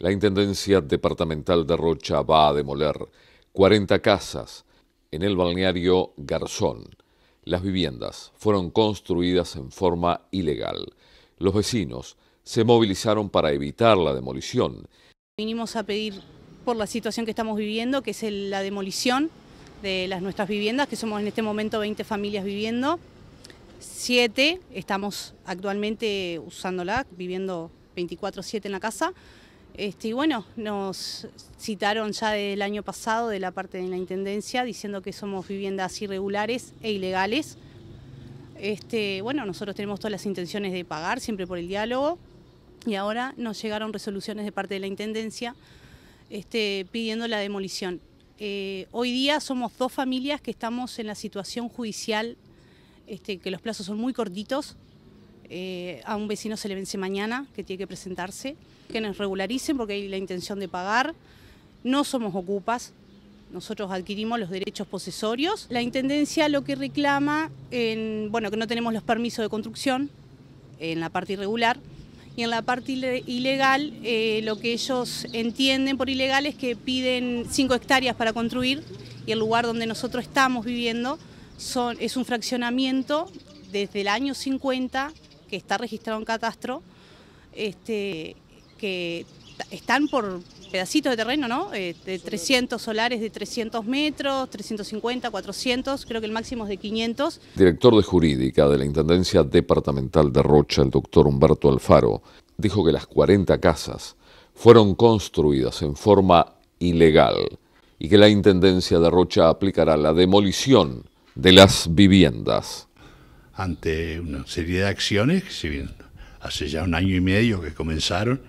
La Intendencia Departamental de Rocha va a demoler 40 casas en el balneario Garzón. Las viviendas fueron construidas en forma ilegal. Los vecinos se movilizaron para evitar la demolición. Vinimos a pedir por la situación que estamos viviendo, que es la demolición de las nuestras viviendas, que somos en este momento 20 familias viviendo. 7 estamos actualmente usándola, viviendo 24-7 en la casa. Este, bueno, nos citaron ya del año pasado de la parte de la Intendencia diciendo que somos viviendas irregulares e ilegales. Este, bueno, nosotros tenemos todas las intenciones de pagar, siempre por el diálogo, y ahora nos llegaron resoluciones de parte de la Intendencia este, pidiendo la demolición. Eh, hoy día somos dos familias que estamos en la situación judicial, que los plazos son muy cortitos, eh, a un vecino se le vence mañana, que tiene que presentarse, que nos regularicen porque hay la intención de pagar. No somos ocupas, nosotros adquirimos los derechos posesorios. La Intendencia lo que reclama, bueno, que no tenemos los permisos de construcción en la parte irregular y en la parte ilegal eh, lo que ellos entienden por ilegal es que piden 5 hectáreas para construir y el lugar donde nosotros estamos viviendo es un fraccionamiento desde el año 50 que está registrado en catastro, este, que están por pedacitos de terreno, ¿no? Eh, de 300 solares de 300 metros, 350, 400, creo que el máximo es de 500. Director de Jurídica de la Intendencia Departamental de Rocha, el doctor Humberto Alfaro, dijo que las 40 casas fueron construidas en forma ilegal y que la Intendencia de Rocha aplicará la demolición de las viviendas ante una serie de acciones que se vienen hace ya un año y medio que comenzaron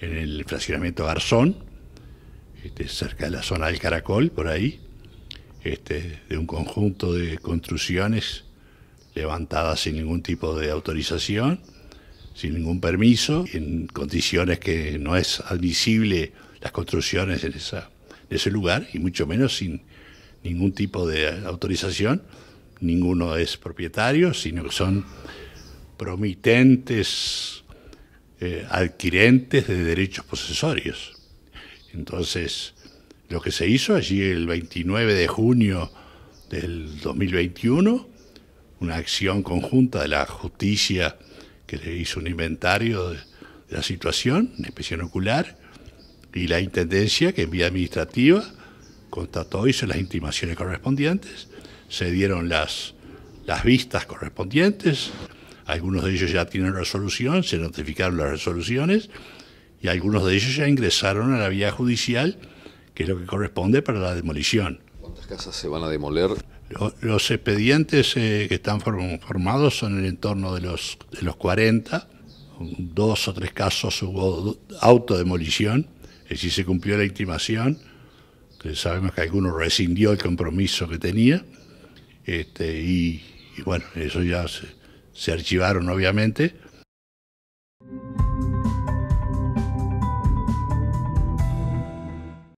en el fraccionamiento Garzón, este, cerca de la zona del Caracol, por ahí, este, de un conjunto de construcciones levantadas sin ningún tipo de autorización, sin ningún permiso, en condiciones que no es admisible las construcciones en ese lugar, y mucho menos sin ningún tipo de autorización ninguno es propietario, sino que son promitentes eh, adquirentes de derechos posesorios. Entonces, lo que se hizo allí el 29 de junio del 2021, una acción conjunta de la justicia que le hizo un inventario de, la situación, inspección ocular, y la Intendencia, que en vía administrativa constató, hizo las intimaciones correspondientes, se dieron las, las vistas correspondientes, algunos de ellos ya tienen resolución, se notificaron las resoluciones y algunos de ellos ya ingresaron a la vía judicial, que es lo que corresponde para la demolición. ¿Cuántas casas se van a demoler? Los expedientes eh, que están formados son en el entorno de los, de los 40. Dos o tres casos hubo autodemolición, es decir, se cumplió la intimación, sabemos que alguno rescindió el compromiso que tenía. Este, y, bueno, eso ya se archivaron obviamente,